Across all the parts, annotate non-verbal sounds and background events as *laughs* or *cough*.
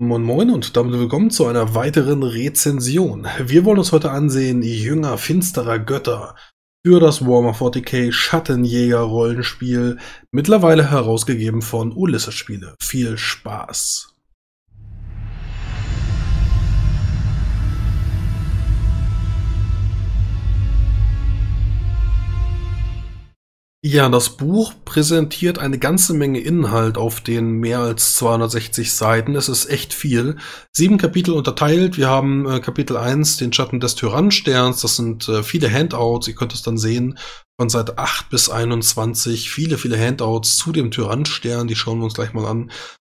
Moin Moin und damit willkommen zu einer weiteren Rezension. Wir wollen uns heute ansehen Jünger finsterer Götter für das Warhammer 40k Schattenjäger Rollenspiel, mittlerweile herausgegeben von Ulysses Spiele. Viel Spaß! Ja, das Buch präsentiert eine ganze Menge Inhalt auf den mehr als 260 Seiten. Es ist echt viel. Sieben Kapitel unterteilt. Wir haben äh, Kapitel 1, den Schatten des Tyrannensterns. Das sind äh, viele Handouts. Ihr könnt es dann sehen von Seite 8 bis 21. Viele, viele Handouts zu dem Tyrannenstern. Die schauen wir uns gleich mal an.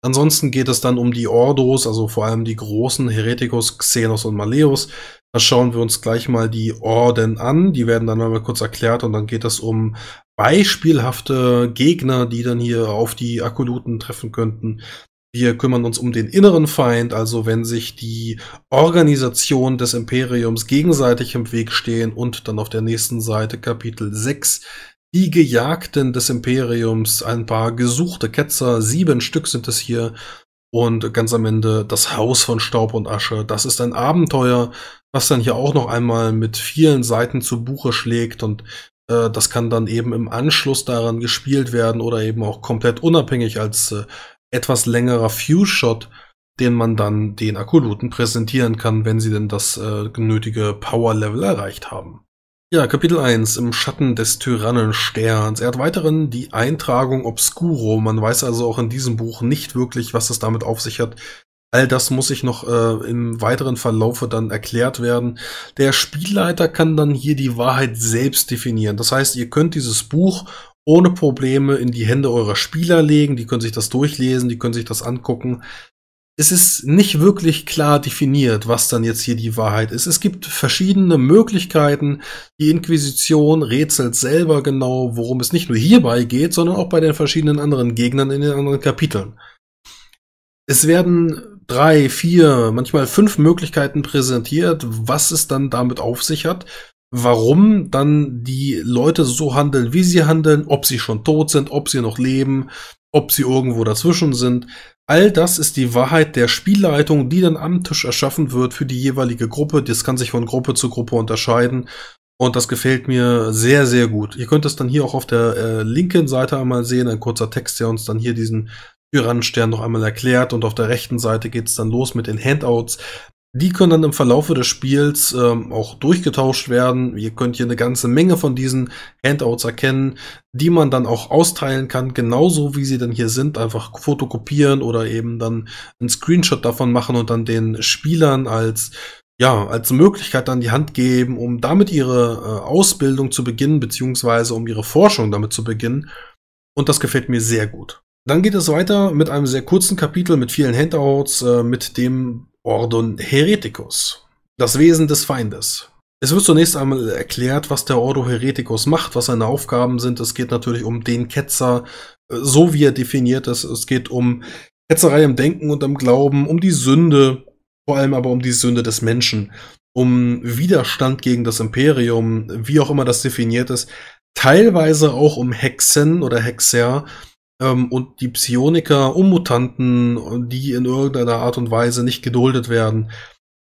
Ansonsten geht es dann um die Ordos, also vor allem die großen Hereticus, Xenos und Maleus. Da schauen wir uns gleich mal die Orden an. Die werden dann einmal kurz erklärt und dann geht es um beispielhafte Gegner, die dann hier auf die Akkoluten treffen könnten. Wir kümmern uns um den inneren Feind, also wenn sich die Organisation des Imperiums gegenseitig im Weg stehen und dann auf der nächsten Seite Kapitel 6 die Gejagten des Imperiums, ein paar gesuchte Ketzer, sieben Stück sind es hier. Und ganz am Ende das Haus von Staub und Asche. Das ist ein Abenteuer, was dann hier auch noch einmal mit vielen Seiten zu Buche schlägt und äh, das kann dann eben im Anschluss daran gespielt werden oder eben auch komplett unabhängig als äh, etwas längerer Fuse-Shot, den man dann den Akkuluten präsentieren kann, wenn sie denn das äh, nötige Power-Level erreicht haben. Ja, Kapitel 1 im Schatten des Tyrannensterns. Er hat weiterhin die Eintragung Obscuro. Man weiß also auch in diesem Buch nicht wirklich, was es damit auf sich hat. All das muss sich noch äh, im weiteren Verlaufe dann erklärt werden. Der Spielleiter kann dann hier die Wahrheit selbst definieren. Das heißt, ihr könnt dieses Buch ohne Probleme in die Hände eurer Spieler legen. Die können sich das durchlesen, die können sich das angucken. Es ist nicht wirklich klar definiert, was dann jetzt hier die Wahrheit ist. Es gibt verschiedene Möglichkeiten. Die Inquisition rätselt selber genau, worum es nicht nur hierbei geht, sondern auch bei den verschiedenen anderen Gegnern in den anderen Kapiteln. Es werden drei, vier, manchmal fünf Möglichkeiten präsentiert, was es dann damit auf sich hat, warum dann die Leute so handeln, wie sie handeln, ob sie schon tot sind, ob sie noch leben, ob sie irgendwo dazwischen sind. All das ist die Wahrheit der Spielleitung, die dann am Tisch erschaffen wird für die jeweilige Gruppe. Das kann sich von Gruppe zu Gruppe unterscheiden. Und das gefällt mir sehr, sehr gut. Ihr könnt es dann hier auch auf der äh, linken Seite einmal sehen, ein kurzer Text, der uns dann hier diesen Tyrannenstern noch einmal erklärt und auf der rechten Seite geht es dann los mit den Handouts. Die können dann im Verlaufe des Spiels ähm, auch durchgetauscht werden. Ihr könnt hier eine ganze Menge von diesen Handouts erkennen, die man dann auch austeilen kann, genauso wie sie dann hier sind. Einfach fotokopieren oder eben dann einen Screenshot davon machen und dann den Spielern als ja, als Möglichkeit an die Hand geben, um damit ihre äh, Ausbildung zu beginnen, beziehungsweise um ihre Forschung damit zu beginnen. Und das gefällt mir sehr gut. Dann geht es weiter mit einem sehr kurzen Kapitel mit vielen Handouts, äh, mit dem Ordon Hereticus, das Wesen des Feindes. Es wird zunächst einmal erklärt, was der Ordo Hereticus macht, was seine Aufgaben sind. Es geht natürlich um den Ketzer, äh, so wie er definiert ist. Es geht um Ketzerei im Denken und im Glauben, um die Sünde, vor allem aber um die Sünde des Menschen, um Widerstand gegen das Imperium, wie auch immer das definiert ist. Teilweise auch um Hexen oder Hexer, ähm, und die Psioniker Ummutanten, die in irgendeiner Art und Weise nicht geduldet werden.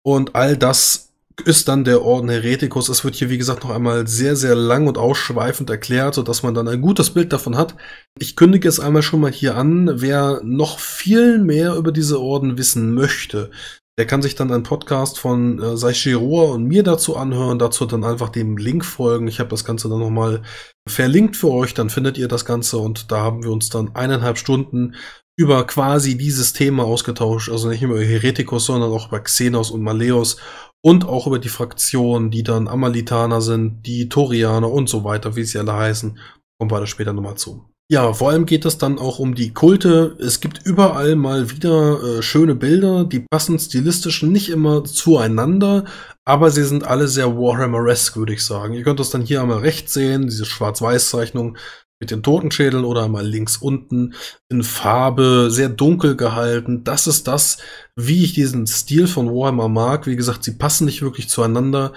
Und all das ist dann der Orden Hereticus. Es wird hier, wie gesagt, noch einmal sehr, sehr lang und ausschweifend erklärt, sodass man dann ein gutes Bild davon hat. Ich kündige es einmal schon mal hier an. Wer noch viel mehr über diese Orden wissen möchte, der kann sich dann einen Podcast von äh, Seichiro und mir dazu anhören, dazu dann einfach dem Link folgen. Ich habe das Ganze dann nochmal verlinkt für euch, dann findet ihr das Ganze und da haben wir uns dann eineinhalb Stunden über quasi dieses Thema ausgetauscht, also nicht nur über Heretikus, sondern auch über Xenos und Maleus und auch über die Fraktionen, die dann Amalitaner sind, die Torianer und so weiter, wie sie alle heißen. Kommen wir da später nochmal zu. Ja, vor allem geht es dann auch um die Kulte. Es gibt überall mal wieder äh, schöne Bilder, die passen stilistisch nicht immer zueinander, aber sie sind alle sehr Warhammer-esque, würde ich sagen. Ihr könnt das dann hier einmal rechts sehen, diese Schwarz-Weiß-Zeichnung mit den Totenschädeln oder einmal links unten in Farbe, sehr dunkel gehalten. Das ist das, wie ich diesen Stil von Warhammer mag. Wie gesagt, sie passen nicht wirklich zueinander.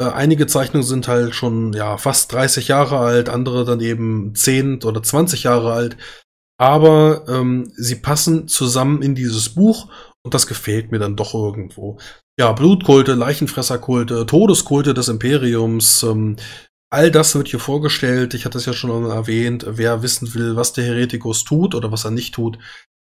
Äh, einige Zeichnungen sind halt schon ja fast 30 Jahre alt, andere dann eben 10 oder 20 Jahre alt. Aber ähm, sie passen zusammen in dieses Buch und das gefällt mir dann doch irgendwo. Ja, Blutkulte, Leichenfresserkulte, Todeskulte des Imperiums, ähm, all das wird hier vorgestellt. Ich hatte es ja schon erwähnt, wer wissen will, was der Heretikus tut oder was er nicht tut,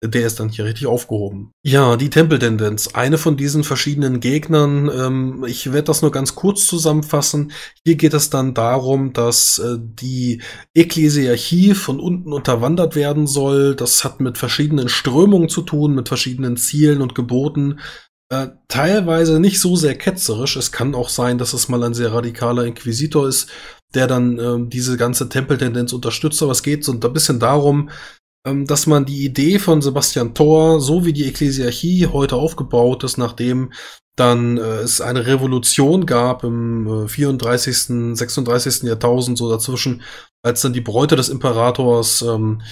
der ist dann hier richtig aufgehoben. Ja, die Tempeltendenz. Eine von diesen verschiedenen Gegnern. Ähm, ich werde das nur ganz kurz zusammenfassen. Hier geht es dann darum, dass äh, die Ekklesiarchie von unten unterwandert werden soll. Das hat mit verschiedenen Strömungen zu tun, mit verschiedenen Zielen und Geboten. Äh, teilweise nicht so sehr ketzerisch. Es kann auch sein, dass es mal ein sehr radikaler Inquisitor ist, der dann äh, diese ganze Tempeltendenz unterstützt. Aber es geht so ein bisschen darum, ähm, dass man die Idee von Sebastian Thor, so wie die Ekklesiarchie heute aufgebaut ist, nachdem dann äh, es eine Revolution gab im äh, 34., 36. Jahrtausend, so dazwischen, als dann die Bräute des Imperators ähm,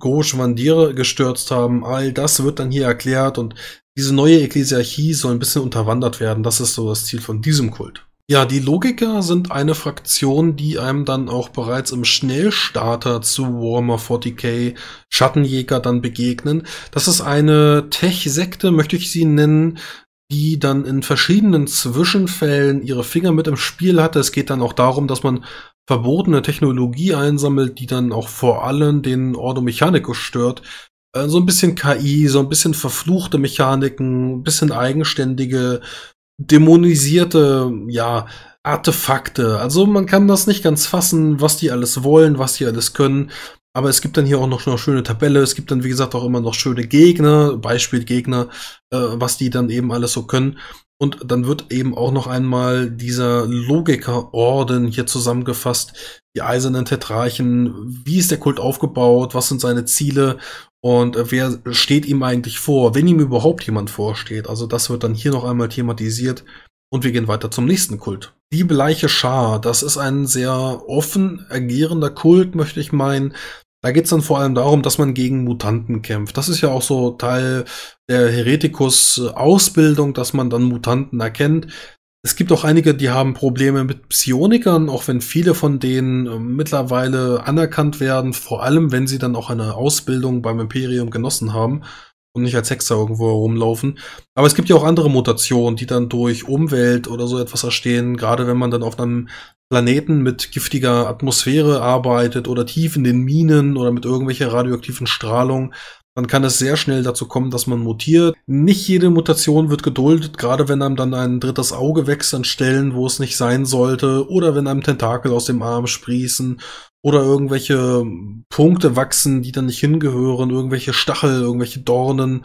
Gauche Vandire gestürzt haben, all das wird dann hier erklärt und diese neue Ekklesiarchie soll ein bisschen unterwandert werden. Das ist so das Ziel von diesem Kult. Ja, die Logiker sind eine Fraktion, die einem dann auch bereits im Schnellstarter zu Warhammer 40k Schattenjäger dann begegnen. Das ist eine Tech-Sekte, möchte ich sie nennen, die dann in verschiedenen Zwischenfällen ihre Finger mit im Spiel hatte. Es geht dann auch darum, dass man verbotene Technologie einsammelt, die dann auch vor allem den Ordo Mechanicus stört. Äh, so ein bisschen KI, so ein bisschen verfluchte Mechaniken, ein bisschen eigenständige dämonisierte, ja, Artefakte. Also man kann das nicht ganz fassen, was die alles wollen, was die alles können. Aber es gibt dann hier auch noch eine schöne Tabelle. Es gibt dann, wie gesagt, auch immer noch schöne Gegner, Beispielgegner, äh, was die dann eben alles so können. Und dann wird eben auch noch einmal dieser Logikerorden hier zusammengefasst. Die eisernen Tetrarchen, wie ist der Kult aufgebaut, was sind seine Ziele und äh, wer steht ihm eigentlich vor, wenn ihm überhaupt jemand vorsteht? Also das wird dann hier noch einmal thematisiert. Und wir gehen weiter zum nächsten Kult. Die Bleiche Schar, das ist ein sehr offen agierender Kult, möchte ich meinen. Da geht es dann vor allem darum, dass man gegen Mutanten kämpft. Das ist ja auch so Teil der Heretikus-Ausbildung, dass man dann Mutanten erkennt, es gibt auch einige, die haben Probleme mit Psionikern, auch wenn viele von denen ähm, mittlerweile anerkannt werden, vor allem wenn sie dann auch eine Ausbildung beim Imperium genossen haben und nicht als Hexer irgendwo herumlaufen. Aber es gibt ja auch andere Mutationen, die dann durch Umwelt oder so etwas entstehen, gerade wenn man dann auf einem Planeten mit giftiger Atmosphäre arbeitet oder tief in den Minen oder mit irgendwelcher radioaktiven Strahlung dann kann es sehr schnell dazu kommen, dass man mutiert. Nicht jede Mutation wird geduldet, gerade wenn einem dann ein drittes Auge wächst an Stellen, wo es nicht sein sollte, oder wenn einem Tentakel aus dem Arm sprießen, oder irgendwelche Punkte wachsen, die dann nicht hingehören, irgendwelche Stachel, irgendwelche Dornen.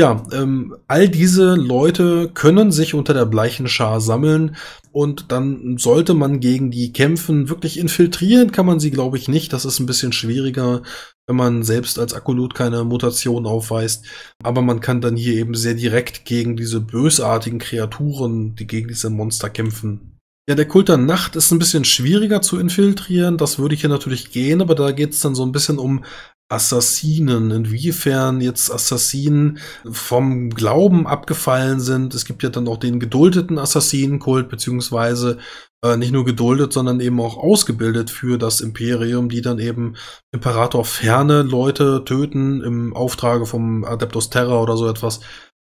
Ja, ähm, all diese Leute können sich unter der bleichen Schar sammeln und dann sollte man gegen die kämpfen. Wirklich infiltrieren kann man sie, glaube ich, nicht. Das ist ein bisschen schwieriger, wenn man selbst als Akolut keine Mutation aufweist. Aber man kann dann hier eben sehr direkt gegen diese bösartigen Kreaturen, die gegen diese Monster kämpfen. Ja, der Kult der Nacht ist ein bisschen schwieriger zu infiltrieren. Das würde ich hier natürlich gehen, aber da geht es dann so ein bisschen um Assassinen, inwiefern jetzt Assassinen vom Glauben abgefallen sind. Es gibt ja dann auch den geduldeten Assassinenkult, beziehungsweise äh, nicht nur geduldet, sondern eben auch ausgebildet für das Imperium, die dann eben Imperator ferne Leute töten im Auftrage vom Adeptus Terra oder so etwas.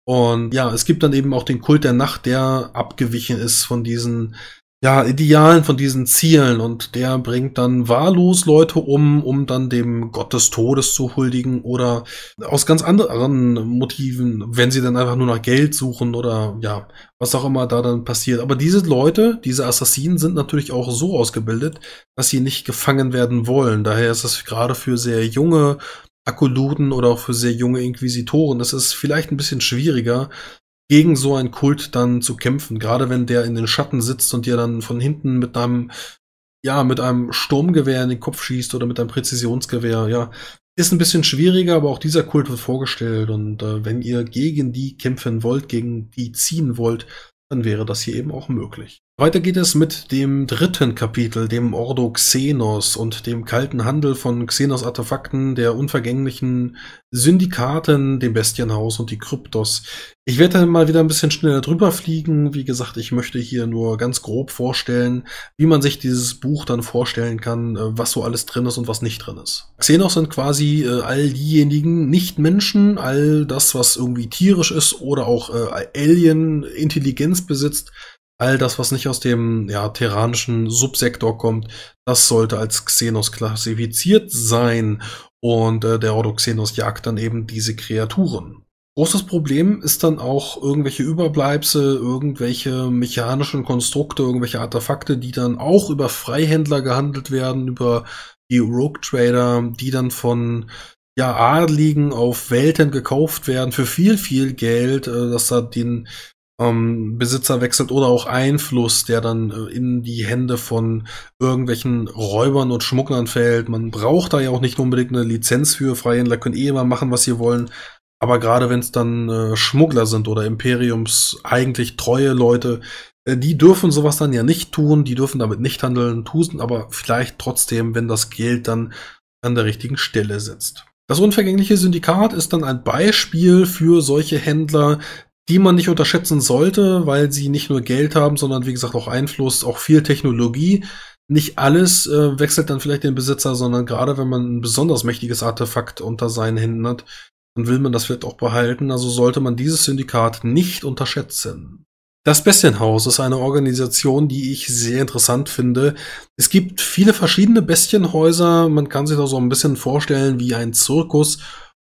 Und ja, es gibt dann eben auch den Kult der Nacht, der abgewichen ist von diesen ja, Idealen, von diesen Zielen und der bringt dann wahllos Leute um, um dann dem Gott des Todes zu huldigen oder aus ganz anderen Motiven, wenn sie dann einfach nur nach Geld suchen oder ja, was auch immer da dann passiert. Aber diese Leute, diese Assassinen sind natürlich auch so ausgebildet, dass sie nicht gefangen werden wollen. Daher ist es gerade für sehr junge Akkuluten oder auch für sehr junge Inquisitoren, das ist vielleicht ein bisschen schwieriger, gegen so einen Kult dann zu kämpfen. Gerade wenn der in den Schatten sitzt und dir dann von hinten mit einem, ja, mit einem Sturmgewehr in den Kopf schießt oder mit einem Präzisionsgewehr, ja. Ist ein bisschen schwieriger, aber auch dieser Kult wird vorgestellt. Und äh, wenn ihr gegen die kämpfen wollt, gegen die ziehen wollt, dann wäre das hier eben auch möglich. Weiter geht es mit dem dritten Kapitel, dem Ordo Xenos und dem kalten Handel von Xenos-Artefakten, der unvergänglichen Syndikaten, dem Bestienhaus und die Kryptos. Ich werde dann mal wieder ein bisschen schneller drüber fliegen. Wie gesagt, ich möchte hier nur ganz grob vorstellen, wie man sich dieses Buch dann vorstellen kann, äh, was so alles drin ist und was nicht drin ist. Xenos sind quasi äh, all diejenigen Nicht-Menschen, all das, was irgendwie tierisch ist oder auch äh, Alien-Intelligenz besitzt, all das, was nicht aus dem ja, terranischen Subsektor kommt, das sollte als Xenos klassifiziert sein. Und äh, der Ordoxenos jagt dann eben diese Kreaturen. Großes Problem ist dann auch irgendwelche Überbleibsel, irgendwelche mechanischen Konstrukte, irgendwelche Artefakte, die dann auch über Freihändler gehandelt werden, über die Rogue Trader, die dann von ja, Adligen auf Welten gekauft werden für viel, viel Geld, äh, dass da den ähm, Besitzer wechselt oder auch Einfluss, der dann äh, in die Hände von irgendwelchen Räubern und Schmugglern fällt. Man braucht da ja auch nicht unbedingt eine Lizenz für. Freihändler können eh immer machen, was sie wollen. Aber gerade wenn es dann äh, Schmuggler sind oder Imperiums eigentlich treue Leute, äh, die dürfen sowas dann ja nicht tun, die dürfen damit nicht handeln, tusen aber vielleicht trotzdem, wenn das Geld dann an der richtigen Stelle sitzt. Das unvergängliche Syndikat ist dann ein Beispiel für solche Händler, die man nicht unterschätzen sollte, weil sie nicht nur Geld haben, sondern wie gesagt auch Einfluss, auch viel Technologie. Nicht alles äh, wechselt dann vielleicht den Besitzer, sondern gerade wenn man ein besonders mächtiges Artefakt unter seinen Händen hat, dann will man das vielleicht auch behalten. Also sollte man dieses Syndikat nicht unterschätzen. Das Bestienhaus ist eine Organisation, die ich sehr interessant finde. Es gibt viele verschiedene Bestienhäuser. Man kann sich da so ein bisschen vorstellen wie ein Zirkus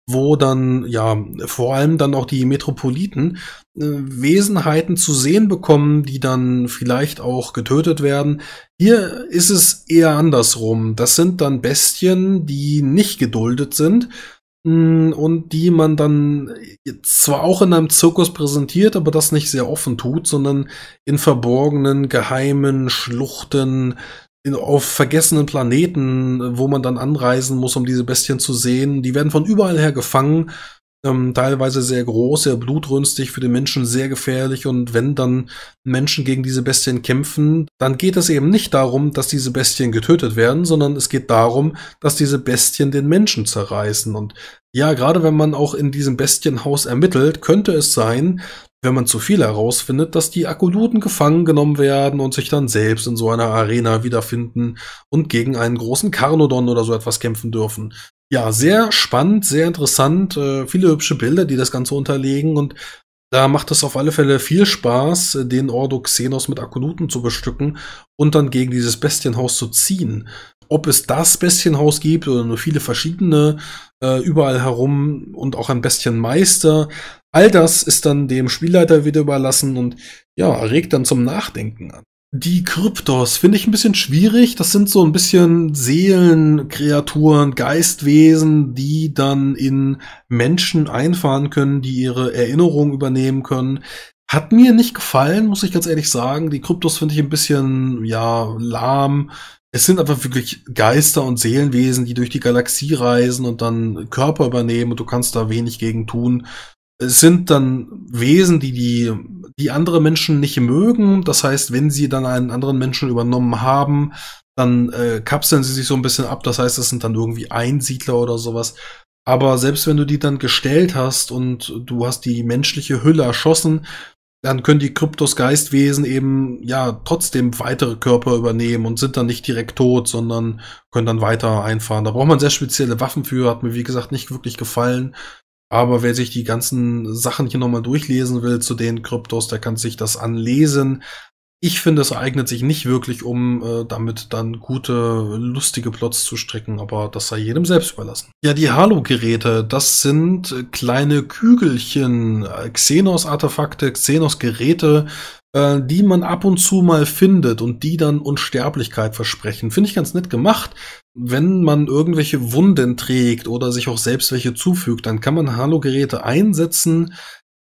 wo dann ja vor allem dann auch die Metropoliten äh, Wesenheiten zu sehen bekommen, die dann vielleicht auch getötet werden. Hier ist es eher andersrum. Das sind dann Bestien, die nicht geduldet sind mh, mm, und die man dann zwar auch in einem Zirkus präsentiert, aber das nicht sehr offen tut, sondern in verborgenen, geheimen Schluchten in, auf vergessenen Planeten, wo man dann anreisen muss, um diese Bestien zu sehen. Die werden von überall her gefangen, ähm, teilweise sehr groß, sehr blutrünstig, für den Menschen sehr gefährlich. Und wenn dann Menschen gegen diese Bestien kämpfen, dann geht es eben nicht darum, dass diese Bestien getötet werden, sondern es geht darum, dass diese Bestien den Menschen zerreißen. Und ja, gerade wenn man auch in diesem Bestienhaus ermittelt, könnte es sein, wenn man zu viel herausfindet, dass die Akkoluten gefangen genommen werden und sich dann selbst in so einer Arena wiederfinden und gegen einen großen Karnodon oder so etwas kämpfen dürfen. Ja, sehr spannend, sehr interessant, äh, viele hübsche Bilder, die das Ganze unterlegen und da macht es auf alle Fälle viel Spaß, den Ordo Xenos mit Akkoluten zu bestücken und dann gegen dieses Bestienhaus zu ziehen ob es das Bestienhaus gibt oder nur viele verschiedene äh, überall herum und auch ein Bestienmeister. All das ist dann dem Spielleiter wieder überlassen und ja, regt dann zum Nachdenken an. Die Kryptos finde ich ein bisschen schwierig. Das sind so ein bisschen Seelenkreaturen, Geistwesen, die dann in Menschen einfahren können, die ihre Erinnerungen übernehmen können. Hat mir nicht gefallen, muss ich ganz ehrlich sagen. Die Kryptos finde ich ein bisschen, ja, lahm es sind einfach wirklich Geister und Seelenwesen, die durch die Galaxie reisen und dann Körper übernehmen und du kannst da wenig gegen tun. Es sind dann Wesen, die die, die andere Menschen nicht mögen. Das heißt, wenn sie dann einen anderen Menschen übernommen haben, dann äh, kapseln sie sich so ein bisschen ab. Das heißt, es sind dann irgendwie Einsiedler oder sowas. Aber selbst wenn du die dann gestellt hast und du hast die menschliche Hülle erschossen, dann können die Kryptos-Geistwesen eben ja trotzdem weitere Körper übernehmen und sind dann nicht direkt tot, sondern können dann weiter einfahren. Da braucht man sehr spezielle Waffen für, hat mir wie gesagt nicht wirklich gefallen. Aber wer sich die ganzen Sachen hier nochmal durchlesen will zu den Kryptos, der kann sich das anlesen ich finde, es eignet sich nicht wirklich, um äh, damit dann gute, lustige Plots zu stricken, aber das sei jedem selbst überlassen. Ja, die Halo-Geräte, das sind kleine Kügelchen, äh, Xenos-Artefakte, Xenos-Geräte, äh, die man ab und zu mal findet und die dann Unsterblichkeit versprechen. Finde ich ganz nett gemacht. Wenn man irgendwelche Wunden trägt oder sich auch selbst welche zufügt, dann kann man Halo-Geräte einsetzen,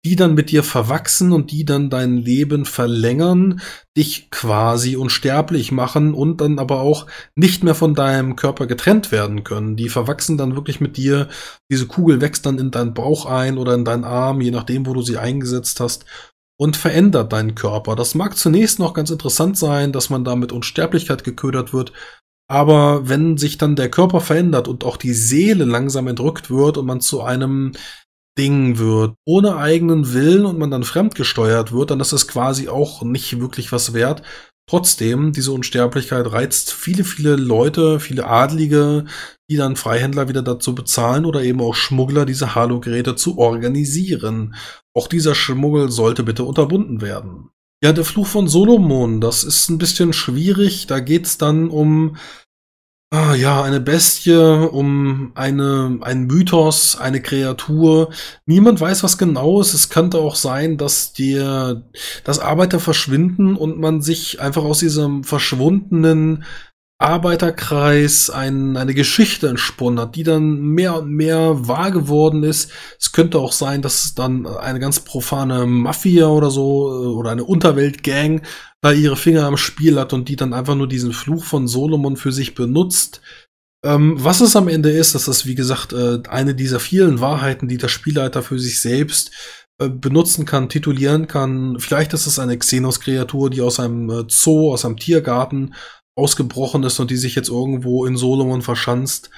die dann mit dir verwachsen und die dann dein Leben verlängern, dich quasi unsterblich machen und dann aber auch nicht mehr von deinem Körper getrennt werden können. Die verwachsen dann wirklich mit dir. Diese Kugel wächst dann in deinen Bauch ein oder in deinen Arm, je nachdem, wo du sie eingesetzt hast und verändert deinen Körper. Das mag zunächst noch ganz interessant sein, dass man da mit Unsterblichkeit geködert wird, aber wenn sich dann der Körper verändert und auch die Seele langsam entrückt wird und man zu einem Ding wird, ohne eigenen Willen und man dann fremdgesteuert wird, dann ist das quasi auch nicht wirklich was wert. Trotzdem, diese Unsterblichkeit reizt viele, viele Leute, viele Adlige, die dann Freihändler wieder dazu bezahlen oder eben auch Schmuggler, diese Halo-Geräte zu organisieren. Auch dieser Schmuggel sollte bitte unterbunden werden. Ja, der Fluch von Solomon, das ist ein bisschen schwierig. Da geht's dann um Ah ja, eine Bestie, um eine, ein Mythos, eine Kreatur. Niemand weiß, was genau ist. Es könnte auch sein, dass die dass Arbeiter verschwinden und man sich einfach aus diesem verschwundenen Arbeiterkreis ein, eine Geschichte entsponnen hat, die dann mehr und mehr wahr geworden ist. Es könnte auch sein, dass dann eine ganz profane Mafia oder so äh, oder eine Unterweltgang da ihre Finger am Spiel hat und die dann einfach nur diesen Fluch von Solomon für sich benutzt. Ähm, was es am Ende ist, das ist wie gesagt äh, eine dieser vielen Wahrheiten, die der Spielleiter für sich selbst äh, benutzen kann, titulieren kann. Vielleicht ist es eine Xenos-Kreatur, die aus einem Zoo, aus einem Tiergarten ausgebrochen ist und die sich jetzt irgendwo in Solomon verschanzt.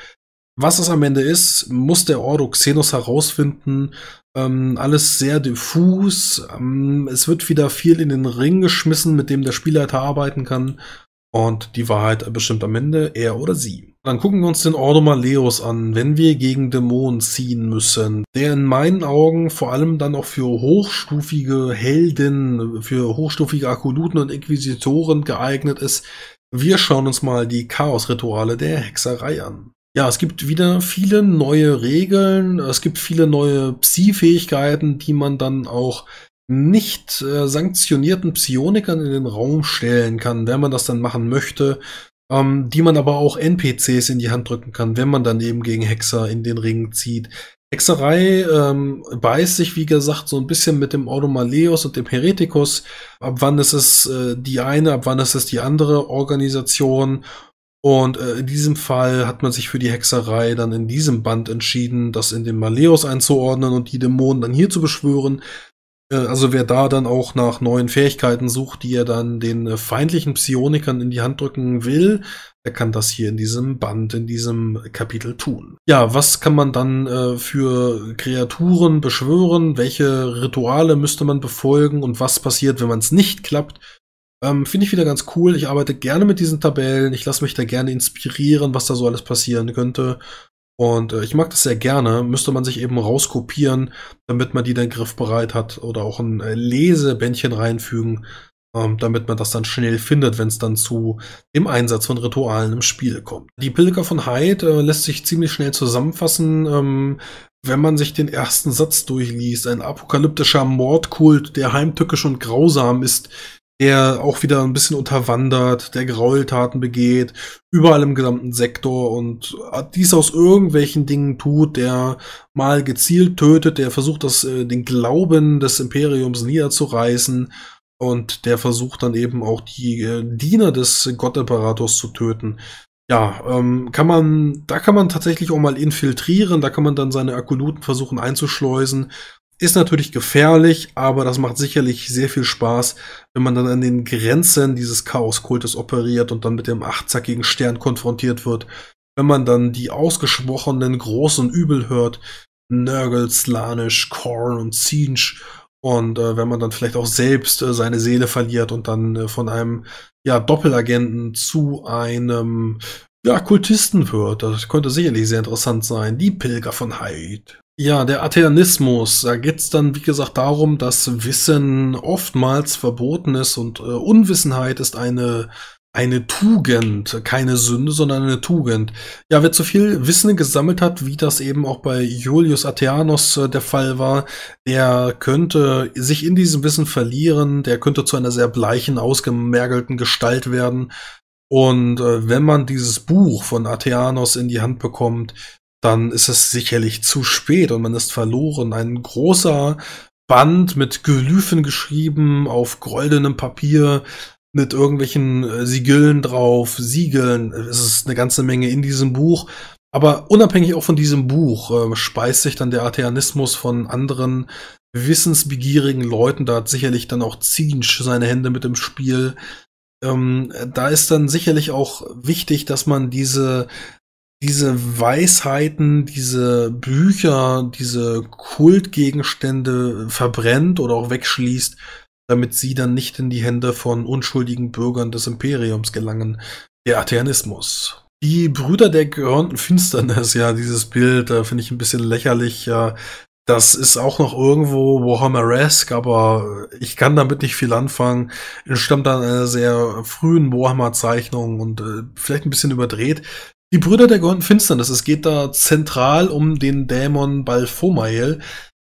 Was es am Ende ist, muss der Ordo Xenos herausfinden. Ähm, alles sehr diffus. Ähm, es wird wieder viel in den Ring geschmissen, mit dem der Spielleiter arbeiten kann. Und die Wahrheit bestimmt am Ende er oder sie. Dann gucken wir uns den Ordo Maleus an, wenn wir gegen Dämonen ziehen müssen, der in meinen Augen vor allem dann auch für hochstufige Helden, für hochstufige Akoluten und Inquisitoren geeignet ist, wir schauen uns mal die Chaosrituale der Hexerei an. Ja, es gibt wieder viele neue Regeln, es gibt viele neue Psi-Fähigkeiten, die man dann auch nicht äh, sanktionierten Psionikern in den Raum stellen kann, wenn man das dann machen möchte, ähm, die man aber auch NPCs in die Hand drücken kann, wenn man dann eben gegen Hexer in den Ring zieht. Hexerei ähm, beißt sich, wie gesagt, so ein bisschen mit dem Ordomaleus und dem Heretikus. Ab wann ist es äh, die eine, ab wann ist es die andere Organisation? Und äh, in diesem Fall hat man sich für die Hexerei dann in diesem Band entschieden, das in den Maleus einzuordnen und die Dämonen dann hier zu beschwören. Äh, also wer da dann auch nach neuen Fähigkeiten sucht, die er dann den äh, feindlichen Psionikern in die Hand drücken will, der kann das hier in diesem Band, in diesem Kapitel tun. Ja, was kann man dann äh, für Kreaturen beschwören? Welche Rituale müsste man befolgen und was passiert, wenn man es nicht klappt? Ähm, Finde ich wieder ganz cool. Ich arbeite gerne mit diesen Tabellen. Ich lasse mich da gerne inspirieren, was da so alles passieren könnte. Und äh, ich mag das sehr gerne. Müsste man sich eben rauskopieren, damit man die dann griffbereit hat oder auch ein äh, Lesebändchen reinfügen, ähm, damit man das dann schnell findet, wenn es dann zu dem Einsatz von Ritualen im Spiel kommt. Die Pilger von Hyde äh, lässt sich ziemlich schnell zusammenfassen. Ähm, wenn man sich den ersten Satz durchliest, ein apokalyptischer Mordkult, der heimtückisch und grausam ist, der auch wieder ein bisschen unterwandert, der Graultaten begeht, überall im gesamten Sektor und äh, dies aus irgendwelchen Dingen tut, der mal gezielt tötet, der versucht, das, äh, den Glauben des Imperiums niederzureißen und der versucht dann eben auch die äh, Diener des Gottimperators zu töten. Ja, ähm, kann man, da kann man tatsächlich auch mal infiltrieren, da kann man dann seine Akoluten versuchen einzuschleusen ist natürlich gefährlich, aber das macht sicherlich sehr viel Spaß, wenn man dann an den Grenzen dieses Chaoskultes operiert und dann mit dem achtzackigen Stern konfrontiert wird. Wenn man dann die ausgesprochenen großen Übel hört, Nurgle, Slanish, Korn und Siege und äh, wenn man dann vielleicht auch selbst äh, seine Seele verliert und dann äh, von einem ja, Doppelagenten zu einem ja, Kultisten wird, das könnte sicherlich sehr interessant sein. Die Pilger von Hyde. Ja, der Atheismus, da geht es dann, wie gesagt, darum, dass Wissen oftmals verboten ist und äh, Unwissenheit ist eine, eine Tugend, keine Sünde, sondern eine Tugend. Ja, wer zu viel Wissen gesammelt hat, wie das eben auch bei Julius Atheanos äh, der Fall war, der könnte sich in diesem Wissen verlieren, der könnte zu einer sehr bleichen, ausgemergelten Gestalt werden. Und äh, wenn man dieses Buch von Atheanos in die Hand bekommt, dann ist es sicherlich zu spät und man ist verloren. Ein großer Band mit Glyphen geschrieben auf goldenem Papier mit irgendwelchen äh, Sigillen drauf, Siegeln. Äh, es ist eine ganze Menge in diesem Buch. Aber unabhängig auch von diesem Buch äh, speist sich dann der Atheanismus von anderen wissensbegierigen Leuten. Da hat sicherlich dann auch Zinsch seine Hände mit im Spiel. Ähm, da ist dann sicherlich auch wichtig, dass man diese diese Weisheiten, diese Bücher, diese Kultgegenstände verbrennt oder auch wegschließt, damit sie dann nicht in die Hände von unschuldigen Bürgern des Imperiums gelangen. Der Atheismus. Die Brüder der gehörnten Finsternis, ja, dieses Bild, äh, finde ich ein bisschen lächerlich. Ja. Das ist auch noch irgendwo Warhammer-esque, aber ich kann damit nicht viel anfangen. Es stammt an einer sehr frühen Warhammer-Zeichnung und äh, vielleicht ein bisschen überdreht. Die Brüder der Golden Finsternis, es geht da zentral um den Dämon Balfomael,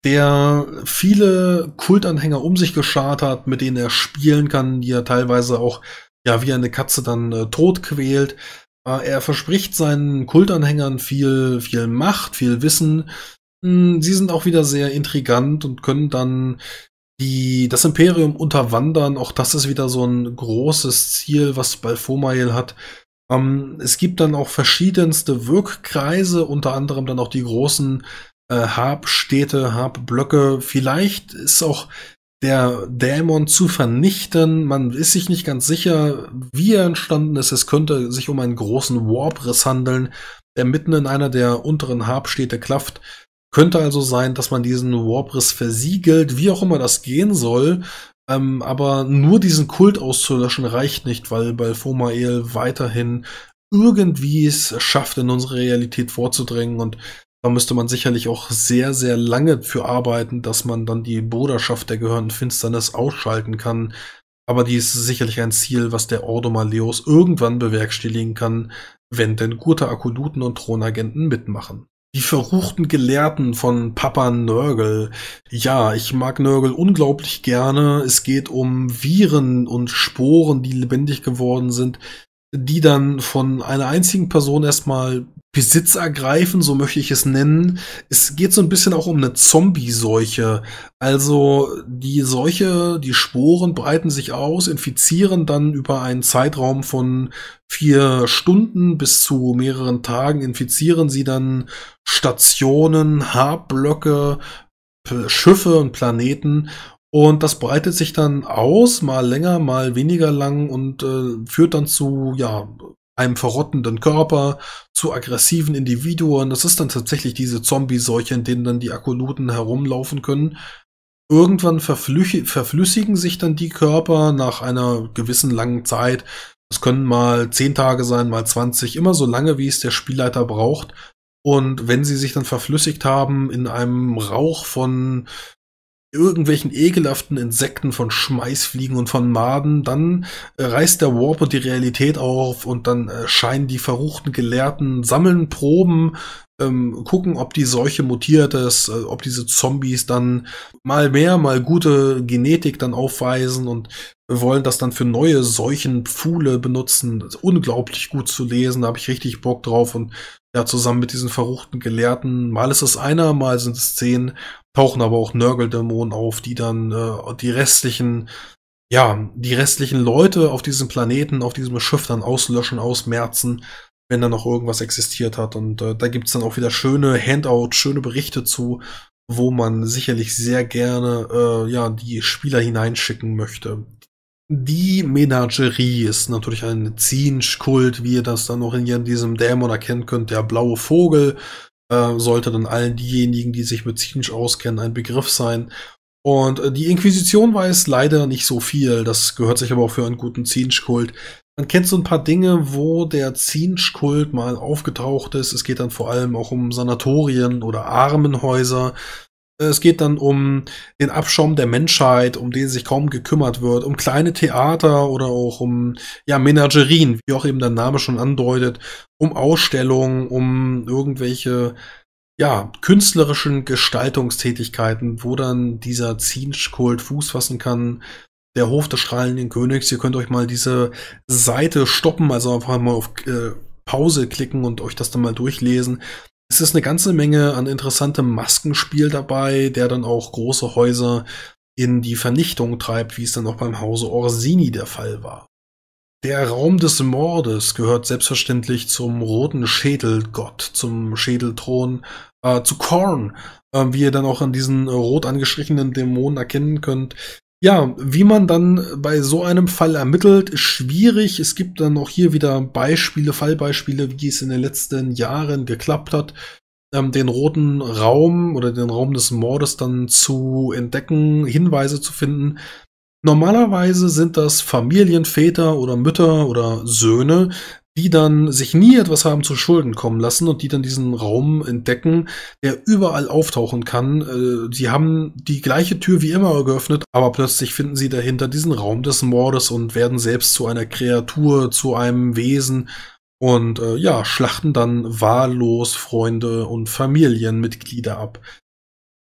der viele Kultanhänger um sich geschart hat, mit denen er spielen kann, die er teilweise auch ja wie eine Katze dann äh, tot quält. Äh, er verspricht seinen Kultanhängern viel, viel Macht, viel Wissen. Hm, sie sind auch wieder sehr intrigant und können dann die, das Imperium unterwandern. Auch das ist wieder so ein großes Ziel, was Balfomael hat. Ähm, es gibt dann auch verschiedenste Wirkkreise, unter anderem dann auch die großen äh, Habstädte, Habblöcke. Vielleicht ist auch der Dämon zu vernichten. Man ist sich nicht ganz sicher, wie er entstanden ist. Es könnte sich um einen großen Warpriss handeln, der mitten in einer der unteren Habstädte klafft. Könnte also sein, dass man diesen Warpriss versiegelt, wie auch immer das gehen soll. Ähm, aber nur diesen Kult auszulöschen reicht nicht, weil Balfomael weiterhin irgendwie es schafft, in unsere Realität vorzudrängen. und da müsste man sicherlich auch sehr, sehr lange für arbeiten, dass man dann die Bruderschaft der gehörenden Finsternis ausschalten kann. Aber die ist sicherlich ein Ziel, was der Ordo Maleus irgendwann bewerkstelligen kann, wenn denn gute Akoduten und Thronagenten mitmachen. Die verruchten Gelehrten von Papa Nörgel. Ja, ich mag Nörgel unglaublich gerne. Es geht um Viren und Sporen, die lebendig geworden sind, die dann von einer einzigen Person erstmal Besitz ergreifen, so möchte ich es nennen. Es geht so ein bisschen auch um eine Zombie-Seuche. Also die Seuche, die Sporen breiten sich aus, infizieren dann über einen Zeitraum von vier Stunden bis zu mehreren Tagen, infizieren sie dann Stationen, Haarblöcke, Schiffe und Planeten und das breitet sich dann aus, mal länger, mal weniger lang und äh, führt dann zu ja, einem verrottenden Körper zu aggressiven Individuen. Das ist dann tatsächlich diese Zombie-Seuche, in denen dann die Akoluten herumlaufen können. Irgendwann verflüssigen sich dann die Körper nach einer gewissen langen Zeit. Das können mal 10 Tage sein, mal 20, immer so lange, wie es der Spielleiter braucht. Und wenn sie sich dann verflüssigt haben in einem Rauch von irgendwelchen ekelhaften Insekten, von Schmeißfliegen und von Maden, dann äh, reißt der Warp und die Realität auf und dann äh, scheinen die verruchten Gelehrten, sammeln Proben, ähm, gucken, ob die Seuche mutiert ist, äh, ob diese Zombies dann mal mehr, mal gute Genetik dann aufweisen und wollen das dann für neue Seuchenpfuhle benutzen. unglaublich gut zu lesen, da habe ich richtig Bock drauf und ja, zusammen mit diesen verruchten Gelehrten, mal ist es einer, mal sind es zehn, tauchen aber auch Nörgeldämonen auf, die dann äh, die restlichen, ja, die restlichen Leute auf diesem Planeten, auf diesem Schiff dann auslöschen, ausmerzen, wenn da noch irgendwas existiert hat. Und äh, da gibt's dann auch wieder schöne Handouts, schöne Berichte zu, wo man sicherlich sehr gerne äh, ja, die Spieler hineinschicken möchte. Die Menagerie ist natürlich ein Zinsch-Kult, wie ihr das dann noch in diesem Dämon erkennen könnt. Der blaue Vogel, äh, sollte dann allen diejenigen, die sich mit medizinisch auskennen, ein Begriff sein. Und äh, die Inquisition weiß leider nicht so viel, das gehört sich aber auch für einen guten Zinschkult. Man kennt so ein paar Dinge, wo der Zinschkult mal aufgetaucht ist. Es geht dann vor allem auch um Sanatorien oder Armenhäuser. Es geht dann um den Abschaum der Menschheit, um den sich kaum gekümmert wird, um kleine Theater oder auch um ja, Menagerien, wie auch eben der Name schon andeutet, um Ausstellungen, um irgendwelche ja, künstlerischen Gestaltungstätigkeiten, wo dann dieser Zinschkult Fuß fassen kann. Der Hof des strahlenden Königs, ihr könnt euch mal diese Seite stoppen, also einfach mal auf äh, Pause klicken und euch das dann mal durchlesen es ist eine ganze Menge an interessantem Maskenspiel dabei, der dann auch große Häuser in die Vernichtung treibt, wie es dann auch beim Hause Orsini der Fall war. Der Raum des Mordes gehört selbstverständlich zum roten Schädelgott, zum Schädelthron, äh, zu Korn, äh, wie ihr dann auch an diesen rot angestrichenen Dämonen erkennen könnt, ja, wie man dann bei so einem Fall ermittelt, ist schwierig. Es gibt dann auch hier wieder Beispiele, Fallbeispiele, wie es in den letzten Jahren geklappt hat, ähm, den roten Raum oder den Raum des Mordes dann zu entdecken, Hinweise zu finden. Normalerweise sind das Familienväter oder Mütter oder Söhne, die dann sich nie etwas haben zu Schulden kommen lassen und die dann diesen Raum entdecken, der überall auftauchen kann. Äh, sie haben die gleiche Tür wie immer geöffnet, aber plötzlich finden sie dahinter diesen Raum des Mordes und werden selbst zu einer Kreatur, zu einem Wesen und äh, ja, schlachten dann wahllos Freunde und Familienmitglieder ab.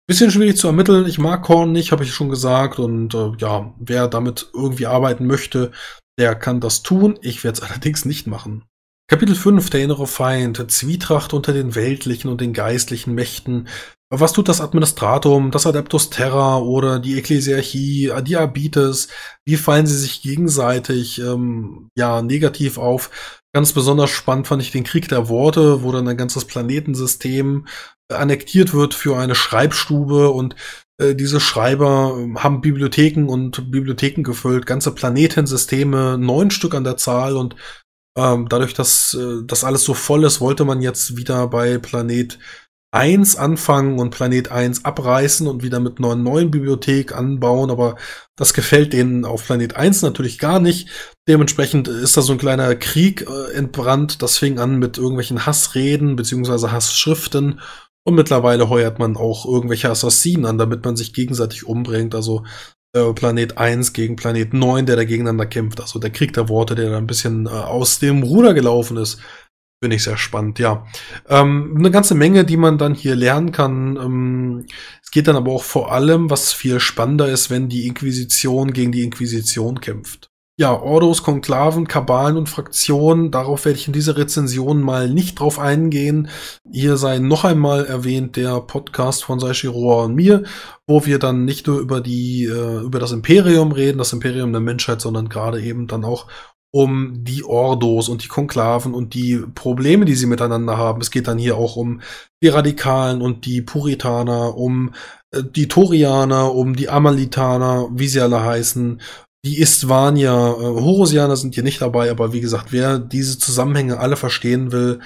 Bisschen schwierig zu ermitteln. Ich mag Korn nicht, habe ich schon gesagt. Und äh, ja, wer damit irgendwie arbeiten möchte, der kann das tun, ich werde es *laughs* allerdings nicht machen. Kapitel 5, der innere Feind, Zwietracht unter den weltlichen und den geistlichen Mächten. Was tut das Administratum, das Adeptus Terra oder die Ekklesiarchie, die Abites? Wie fallen sie sich gegenseitig ähm, ja negativ auf? Ganz besonders spannend fand ich den Krieg der Worte, wo dann ein ganzes Planetensystem äh, annektiert wird für eine Schreibstube und äh, diese Schreiber ähm, haben Bibliotheken und Bibliotheken gefüllt, ganze Planetensysteme, neun Stück an der Zahl und ähm, dadurch, dass äh, das alles so voll ist, wollte man jetzt wieder bei Planet 1 anfangen und Planet 1 abreißen und wieder mit einer neuen Bibliothek anbauen, aber das gefällt denen auf Planet 1 natürlich gar nicht. Dementsprechend ist da so ein kleiner Krieg äh, entbrannt, das fing an mit irgendwelchen Hassreden beziehungsweise Hassschriften und mittlerweile heuert man auch irgendwelche Assassinen an, damit man sich gegenseitig umbringt. Also äh, Planet 1 gegen Planet 9, der da gegeneinander kämpft. Also der Krieg der Worte, der da ein bisschen äh, aus dem Ruder gelaufen ist. Bin ich sehr spannend, ja. Ähm, eine ganze Menge, die man dann hier lernen kann. Ähm, es geht dann aber auch vor allem, was viel spannender ist, wenn die Inquisition gegen die Inquisition kämpft. Ja, Ordos, Konklaven, Kabalen und Fraktionen, darauf werde ich in dieser Rezension mal nicht drauf eingehen. Hier sei noch einmal erwähnt der Podcast von Saishiroa und mir, wo wir dann nicht nur über die, äh, über das Imperium reden, das Imperium der Menschheit, sondern gerade eben dann auch um die Ordos und die Konklaven und die Probleme, die sie miteinander haben. Es geht dann hier auch um die Radikalen und die Puritaner, um äh, die Torianer, um die Amalitaner, wie sie alle heißen, die Istvania, äh, Horosianer sind hier nicht dabei, aber wie gesagt, wer diese Zusammenhänge alle verstehen will,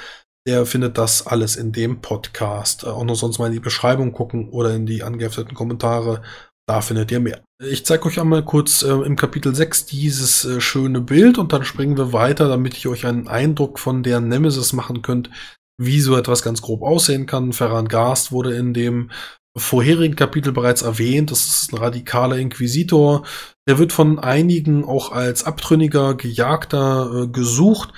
der findet das alles in dem Podcast. Äh, auch noch sonst mal in die Beschreibung gucken oder in die angehefteten Kommentare. Da findet ihr mehr. Ich zeige euch einmal kurz äh, im Kapitel 6 dieses äh, schöne Bild und dann springen wir weiter, damit ich euch einen Eindruck von der Nemesis machen könnt, wie so etwas ganz grob aussehen kann. Ferran Garst wurde in dem vorherigen Kapitel bereits erwähnt. Das ist ein radikaler Inquisitor, er wird von einigen auch als abtrünniger, gejagter äh, gesucht.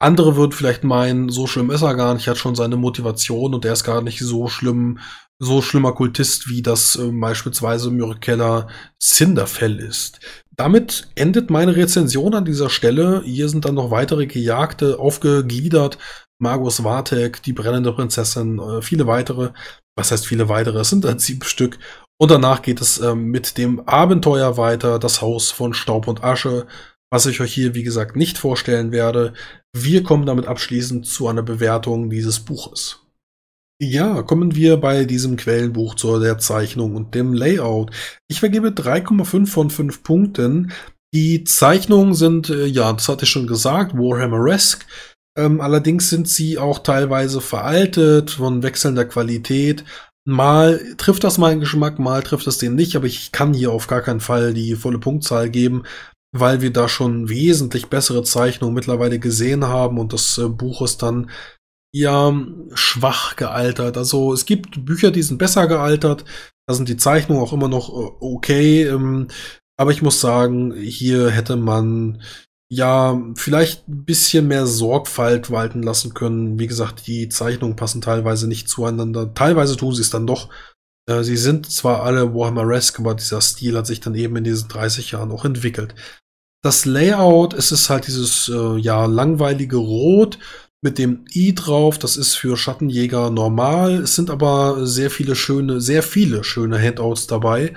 Andere würden vielleicht meinen, so schlimm ist er gar nicht, hat schon seine Motivation und er ist gar nicht so schlimm, so schlimmer Kultist, wie das äh, beispielsweise Myrkeller Cinderfell ist. Damit endet meine Rezension an dieser Stelle. Hier sind dann noch weitere Gejagte aufgegliedert. Magus Wartek, die brennende Prinzessin, äh, viele weitere. Was heißt viele weitere? Es sind ein Siebstück. Und danach geht es ähm, mit dem Abenteuer weiter, das Haus von Staub und Asche, was ich euch hier, wie gesagt, nicht vorstellen werde. Wir kommen damit abschließend zu einer Bewertung dieses Buches. Ja, kommen wir bei diesem Quellenbuch zu der Zeichnung und dem Layout. Ich vergebe 3,5 von 5 Punkten. Die Zeichnungen sind, äh, ja, das hatte ich schon gesagt, Warhammeresque. Ähm, allerdings sind sie auch teilweise veraltet, von wechselnder Qualität. Mal trifft das meinen Geschmack, mal trifft es den nicht, aber ich kann hier auf gar keinen Fall die volle Punktzahl geben, weil wir da schon wesentlich bessere Zeichnungen mittlerweile gesehen haben und das äh, Buch ist dann ja schwach gealtert. Also es gibt Bücher, die sind besser gealtert, da sind die Zeichnungen auch immer noch äh, okay, ähm, aber ich muss sagen, hier hätte man ja, vielleicht ein bisschen mehr Sorgfalt walten lassen können. Wie gesagt, die Zeichnungen passen teilweise nicht zueinander. Teilweise tun sie es dann doch. Äh, sie sind zwar alle Warhammer-esque, aber dieser Stil hat sich dann eben in diesen 30 Jahren auch entwickelt. Das Layout, es ist halt dieses, äh, ja, langweilige Rot mit dem i drauf. Das ist für Schattenjäger normal. Es sind aber sehr viele schöne, sehr viele schöne Handouts dabei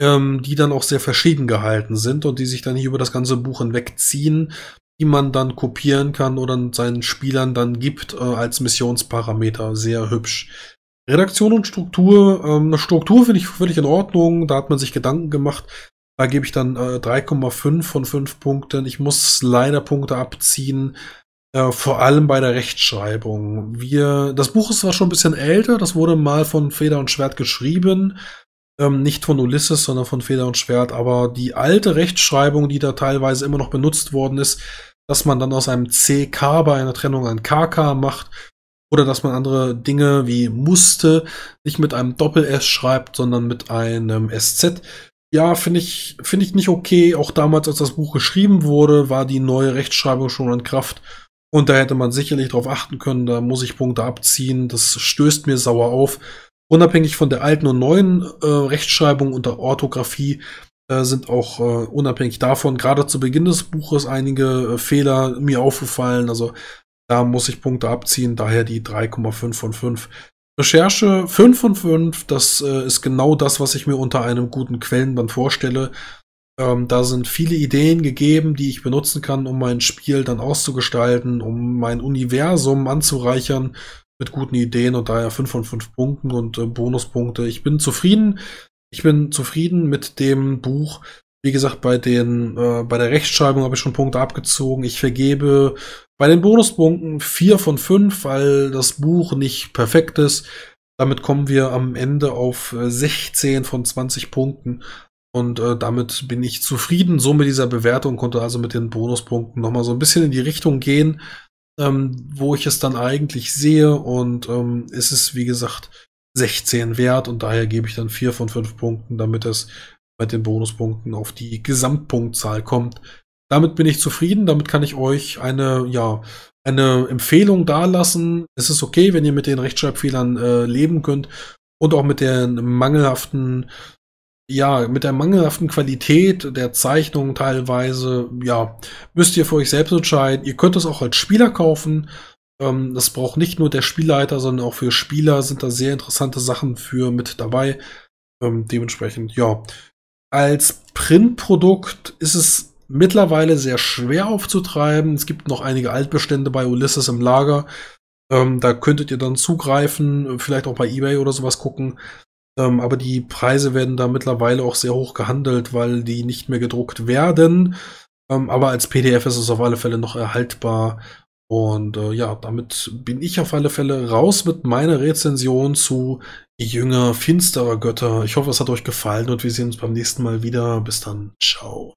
ähm, die dann auch sehr verschieden gehalten sind und die sich dann hier über das ganze Buch hinwegziehen, die man dann kopieren kann oder seinen Spielern dann gibt äh, als Missionsparameter. Sehr hübsch. Redaktion und Struktur, ähm, Struktur finde ich völlig in Ordnung, da hat man sich Gedanken gemacht. Da gebe ich dann äh, 3,5 von 5 Punkten. Ich muss leider Punkte abziehen, äh, vor allem bei der Rechtschreibung. Wir, das Buch ist zwar schon ein bisschen älter, das wurde mal von Feder und Schwert geschrieben, ähm, nicht von Ulysses, sondern von Feder und Schwert. Aber die alte Rechtschreibung, die da teilweise immer noch benutzt worden ist, dass man dann aus einem CK bei einer Trennung ein KK macht oder dass man andere Dinge wie musste nicht mit einem Doppel-S schreibt, sondern mit einem SZ. Ja, finde ich, finde ich nicht okay. Auch damals, als das Buch geschrieben wurde, war die neue Rechtschreibung schon in Kraft. Und da hätte man sicherlich darauf achten können, da muss ich Punkte abziehen. Das stößt mir sauer auf. Unabhängig von der alten und neuen äh, Rechtschreibung und der Orthographie äh, sind auch äh, unabhängig davon gerade zu Beginn des Buches einige äh, Fehler mir aufgefallen. Also da muss ich Punkte abziehen, daher die 3,5 von 5. Recherche 5 von 5, das äh, ist genau das, was ich mir unter einem guten Quellenband vorstelle. Ähm, da sind viele Ideen gegeben, die ich benutzen kann, um mein Spiel dann auszugestalten, um mein Universum anzureichern mit guten Ideen und daher 5 von 5 Punkten und äh, Bonuspunkte. Ich bin zufrieden. Ich bin zufrieden mit dem Buch. Wie gesagt, bei den äh, bei der Rechtschreibung habe ich schon Punkte abgezogen. Ich vergebe bei den Bonuspunkten 4 von 5, weil das Buch nicht perfekt ist. Damit kommen wir am Ende auf 16 äh, von 20 Punkten. Und äh, damit bin ich zufrieden so mit dieser Bewertung, konnte also mit den Bonuspunkten nochmal so ein bisschen in die Richtung gehen, ähm, wo ich es dann eigentlich sehe. Und ähm, es ist, wie gesagt, 16 wert und daher gebe ich dann 4 von 5 Punkten, damit es bei den Bonuspunkten auf die Gesamtpunktzahl kommt. Damit bin ich zufrieden, damit kann ich euch eine, ja, eine Empfehlung dalassen. Es ist okay, wenn ihr mit den Rechtschreibfehlern äh, leben könnt und auch mit den mangelhaften ja, mit der mangelhaften Qualität der Zeichnung teilweise, ja, müsst ihr für euch selbst entscheiden. Ihr könnt es auch als Spieler kaufen. Ähm, das braucht nicht nur der Spielleiter, sondern auch für Spieler sind da sehr interessante Sachen für mit dabei. Ähm, dementsprechend, ja. Als Printprodukt ist es mittlerweile sehr schwer aufzutreiben. Es gibt noch einige Altbestände bei Ulysses im Lager. Ähm, da könntet ihr dann zugreifen, vielleicht auch bei eBay oder sowas gucken. Ähm, aber die Preise werden da mittlerweile auch sehr hoch gehandelt, weil die nicht mehr gedruckt werden. Ähm, aber als PDF ist es auf alle Fälle noch erhaltbar. Und äh, ja, damit bin ich auf alle Fälle raus mit meiner Rezension zu Jünger finsterer Götter. Ich hoffe, es hat euch gefallen und wir sehen uns beim nächsten Mal wieder. Bis dann. Ciao.